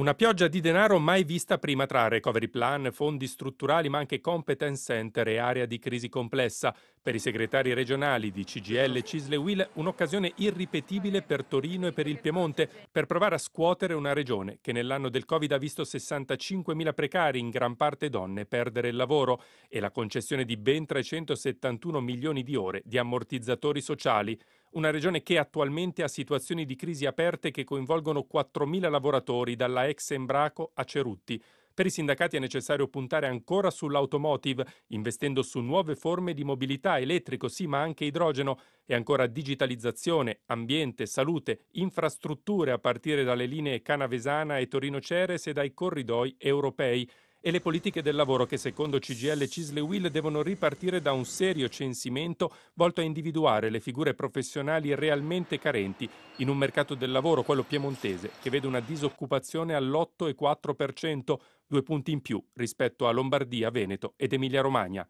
Una pioggia di denaro mai vista prima tra recovery plan, fondi strutturali ma anche competence center e area di crisi complessa. Per i segretari regionali di CGL e Cisle Will un'occasione irripetibile per Torino e per il Piemonte per provare a scuotere una regione che nell'anno del Covid ha visto 65.000 precari, in gran parte donne, perdere il lavoro e la concessione di ben 371 milioni di ore di ammortizzatori sociali una regione che attualmente ha situazioni di crisi aperte che coinvolgono 4.000 lavoratori dalla ex Embraco a Cerutti. Per i sindacati è necessario puntare ancora sull'automotive, investendo su nuove forme di mobilità elettrico, sì, ma anche idrogeno, e ancora digitalizzazione, ambiente, salute, infrastrutture a partire dalle linee Canavesana e Torino Ceres e dai corridoi europei e le politiche del lavoro che secondo CGL Cisle Will devono ripartire da un serio censimento volto a individuare le figure professionali realmente carenti in un mercato del lavoro, quello piemontese, che vede una disoccupazione all'8,4%, due punti in più rispetto a Lombardia, Veneto ed Emilia-Romagna.